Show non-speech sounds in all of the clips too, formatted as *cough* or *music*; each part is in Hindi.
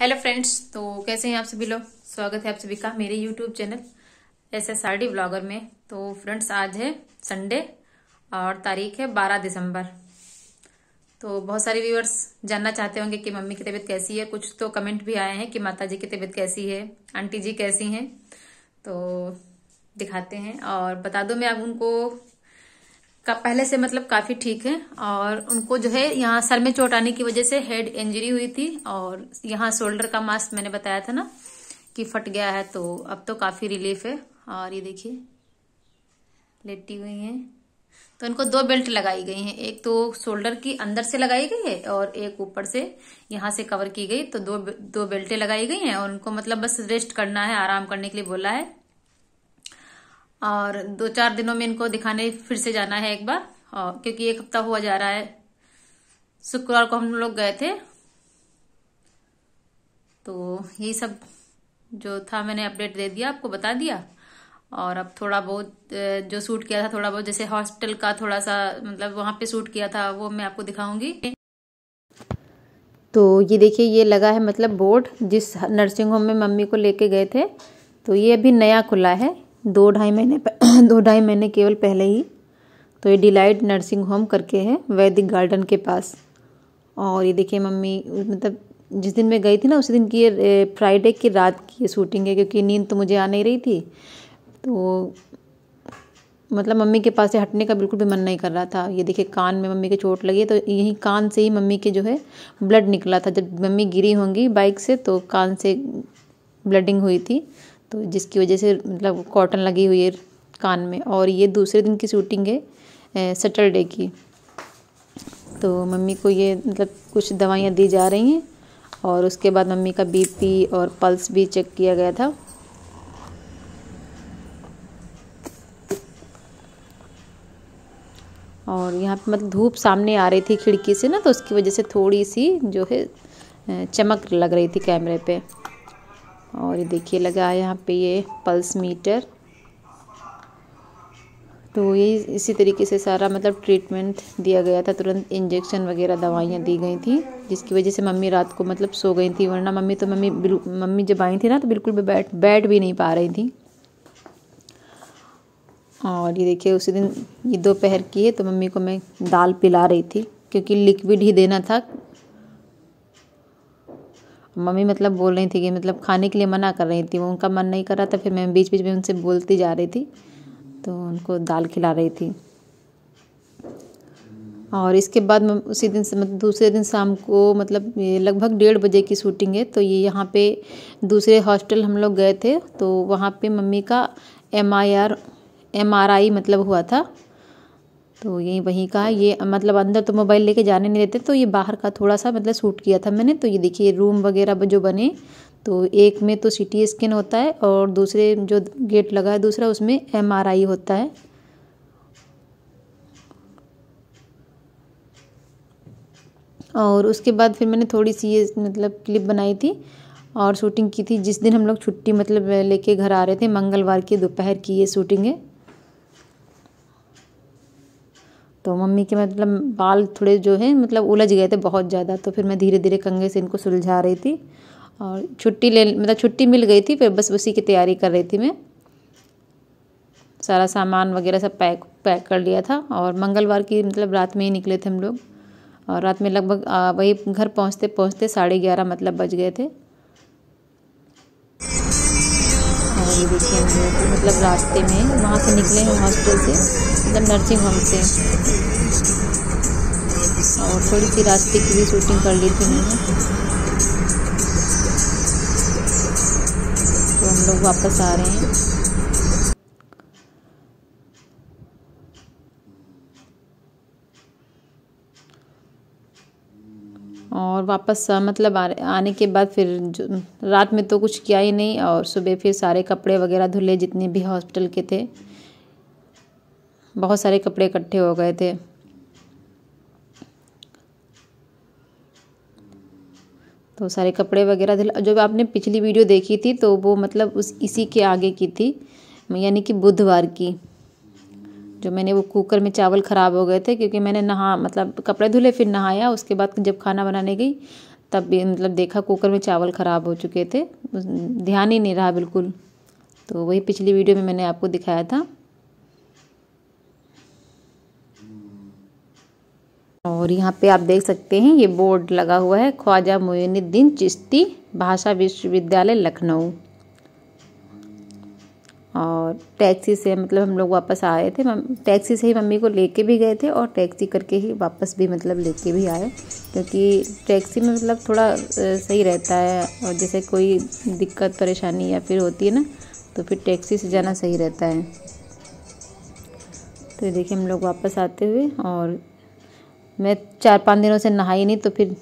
हेलो फ्रेंड्स तो कैसे हैं आप सभी लोग स्वागत है आप सभी का मेरे YouTube channel S S R D blogger में तो फ्रेंड्स आज है संडे और तारीख है बारह दिसंबर तो बहुत सारे व्यूअर्स जानना चाहते होंगे कि मम्मी की तबीयत कैसी है कुछ तो कमेंट भी आए हैं कि माता जी की तबीयत कैसी है आंटी जी कैसी हैं तो दिखाते हैं और बता दो मैं आप उनको का पहले से मतलब काफी ठीक है और उनको जो है यहाँ सर में चोट आने की वजह से हेड इंजरी हुई थी और यहाँ शोल्डर का मास्क मैंने बताया था ना कि फट गया है तो अब तो काफी रिलीफ है और ये देखिए लेटी हुई हैं तो इनको दो बेल्ट लगाई गई हैं एक तो शोल्डर की अंदर से लगाई गई है और एक ऊपर से यहाँ से कवर की गई तो दो दो बेल्टें लगाई गई हैं और उनको मतलब बस रेस्ट करना है आराम करने के लिए बोला है और दो चार दिनों में इनको दिखाने फिर से जाना है एक बार और क्योंकि एक हफ्ता हुआ जा रहा है शुक्रवार को हम लोग गए थे तो ये सब जो था मैंने अपडेट दे दिया आपको बता दिया और अब थोड़ा बहुत जो सूट किया था थोड़ा बहुत जैसे हॉस्पिटल का थोड़ा सा मतलब वहां पे सूट किया था वो मैं आपको दिखाऊंगी तो ये देखिए ये लगा है मतलब बोर्ड जिस नर्सिंग होम में मम्मी को लेके गए थे तो ये अभी नया खुला है दो ढाई महीने *clears throat* दो ढाई महीने केवल पहले ही तो ये डिलाइट नर्सिंग होम करके है वैदिक गार्डन के पास और ये देखिए मम्मी मतलब जिस दिन मैं गई थी ना उसी दिन की ये फ्राइडे की रात की ये शूटिंग है क्योंकि नींद तो मुझे आ नहीं रही थी तो मतलब मम्मी के पास से हटने का बिल्कुल भी मन नहीं कर रहा था ये देखिए कान में मम्मी के चोट लगी तो यहीं कान से ही मम्मी के जो है ब्लड निकला था जब मम्मी गिरी होंगी बाइक से तो कान से ब्लडिंग हुई थी तो जिसकी वजह से मतलब कॉटन लगी हुई है कान में और ये दूसरे दिन की शूटिंग है सैटरडे की तो मम्मी को ये मतलब कुछ दवाइयाँ दी जा रही हैं और उसके बाद मम्मी का बीपी और पल्स भी चेक किया गया था और यहाँ पे मतलब धूप सामने आ रही थी खिड़की से ना तो उसकी वजह से थोड़ी सी जो है चमक लग रही थी कैमरे पे और ये देखिए लगा है यहाँ पे ये पल्स मीटर तो ये इसी तरीके से सारा मतलब ट्रीटमेंट दिया गया था तुरंत इंजेक्शन वगैरह दवाइयाँ दी गई थी जिसकी वजह से मम्मी रात को मतलब सो गई थी वरना मम्मी तो मम्मी मम्मी जब आई थी ना तो बिल्कुल भी बैठ बैठ भी नहीं पा रही थी और ये देखिए उसी दिन ये दोपहर की है तो मम्मी को मैं दाल पिला रही थी क्योंकि लिक्विड ही देना था मम्मी मतलब बोल रही थी कि मतलब खाने के लिए मना कर रही थी वो उनका मन नहीं कर रहा था फिर मैं बीच बीच में उनसे बोलती जा रही थी तो उनको दाल खिला रही थी और इसके बाद मैं उसी दिन से मतलब दूसरे दिन शाम को मतलब लगभग डेढ़ बजे की शूटिंग है तो ये यहाँ पे दूसरे हॉस्टल हम लोग गए थे तो वहाँ पे मम्मी का M I R M R I मतलब हुआ था तो यही वहीं का है ये मतलब अंदर तो मोबाइल लेके जाने नहीं देते तो ये बाहर का थोड़ा सा मतलब शूट किया था मैंने तो ये देखिए रूम वगैरह जो बने तो एक में तो सी टी स्कैन होता है और दूसरे जो गेट लगा है दूसरा उसमें एम आर आई होता है और उसके बाद फिर मैंने थोड़ी सी ये मतलब क्लिप बनाई थी और शूटिंग की थी जिस दिन हम लोग छुट्टी मतलब लेके घर आ रहे थे मंगलवार की दोपहर की ये शूटिंग है तो मम्मी के मतलब बाल थोड़े जो है मतलब उलझ गए थे बहुत ज़्यादा तो फिर मैं धीरे धीरे कंघे से इनको सुलझा रही थी और छुट्टी ले मतलब छुट्टी मिल गई थी फिर बस उसी की तैयारी कर रही थी मैं सारा सामान वगैरह सब पैक पैक कर लिया था और मंगलवार की मतलब रात में ही निकले थे हम लोग और रात में लगभग वही घर पहुंचते पहुंचते साढ़े ग्यारह मतलब बज गए थे और ये देखिए हम लोग मतलब रास्ते में वहाँ से निकले हैं हॉस्टल से मतलब नर्सिंग होम से और थोड़ी सी रास्ते की भी शूटिंग कर ली थी मैंने तो हम लोग वापस आ रहे हैं और वापस मतलब आने के बाद फिर रात में तो कुछ किया ही नहीं और सुबह फिर सारे कपड़े वगैरह धुले जितने भी हॉस्पिटल के थे बहुत सारे कपड़े इकट्ठे हो गए थे तो सारे कपड़े वगैरह धुल जब आपने पिछली वीडियो देखी थी तो वो मतलब उस इसी के आगे की थी यानी कि बुधवार की जो मैंने वो कुकर में चावल ख़राब हो गए थे क्योंकि मैंने नहा मतलब कपड़े धुले फिर नहाया उसके बाद जब खाना बनाने गई तब भी मतलब देखा कुकर में चावल ख़राब हो चुके थे ध्यान ही नहीं रहा बिल्कुल तो वही पिछली वीडियो में मैंने आपको दिखाया था और यहाँ पे आप देख सकते हैं ये बोर्ड लगा हुआ है ख्वाजा मोइनुद्दीन चिश्ती भाषा विश्वविद्यालय लखनऊ और टैक्सी से मतलब हम लोग वापस आए थे टैक्सी से ही मम्मी को लेके भी गए थे और टैक्सी करके ही वापस भी मतलब लेके भी आए क्योंकि टैक्सी में मतलब थोड़ा सही रहता है और जैसे कोई दिक्कत परेशानी या फिर होती है ना तो फिर टैक्सी से जाना सही रहता है तो देखिए हम लोग वापस आते हुए और मैं चार पाँच दिनों से नहाई नहीं तो फिर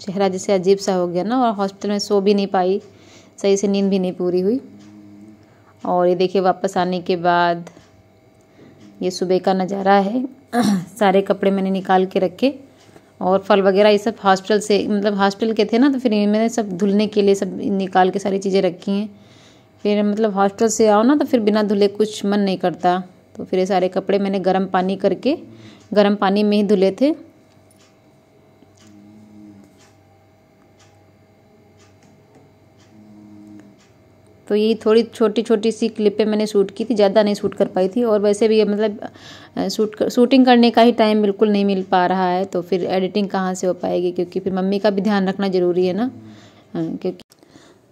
चेहरा जैसे अजीब सा हो गया ना और हॉस्पिटल में सो भी नहीं पाई सही से नींद भी नहीं पूरी हुई और ये देखिए वापस आने के बाद ये सुबह का नज़ारा है *clears throat* सारे कपड़े मैंने निकाल के रखे और फल वगैरह ये सब हॉस्पिटल से मतलब हॉस्पिटल के थे ना तो फिर मैंने सब धुलने के लिए सब निकाल के सारी चीज़ें रखी हैं फिर मतलब हॉस्टल से आओ ना तो फिर बिना धुले कुछ मन नहीं करता तो फिर ये सारे कपड़े मैंने गर्म पानी करके गर्म पानी में ही धुले थे तो ये थोड़ी छोटी छोटी सी क्लिपें मैंने शूट की थी ज़्यादा नहीं शूट कर पाई थी और वैसे भी मतलब शूट कर, शूटिंग करने का ही टाइम बिल्कुल नहीं मिल पा रहा है तो फिर एडिटिंग कहाँ से हो पाएगी क्योंकि फिर मम्मी का भी ध्यान रखना ज़रूरी है ना क्योंकि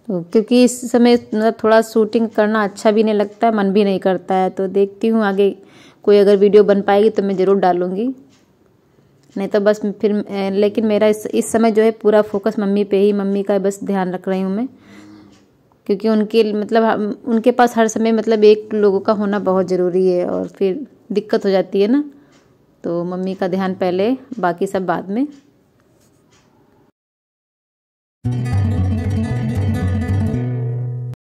तो क्योंकि इस समय मतलब थोड़ा शूटिंग करना अच्छा भी नहीं लगता है मन भी नहीं करता है तो देखती हूँ आगे कोई अगर वीडियो बन पाएगी तो मैं ज़रूर डालूँगी नहीं तो बस फिर लेकिन मेरा इस इस समय जो है पूरा फोकस मम्मी पे ही मम्मी का बस ध्यान रख रही हूँ मैं क्योंकि उनके मतलब उनके पास हर समय मतलब एक लोगों का होना बहुत ज़रूरी है और फिर दिक्कत हो जाती है ना तो मम्मी का ध्यान पहले बाकी सब बाद में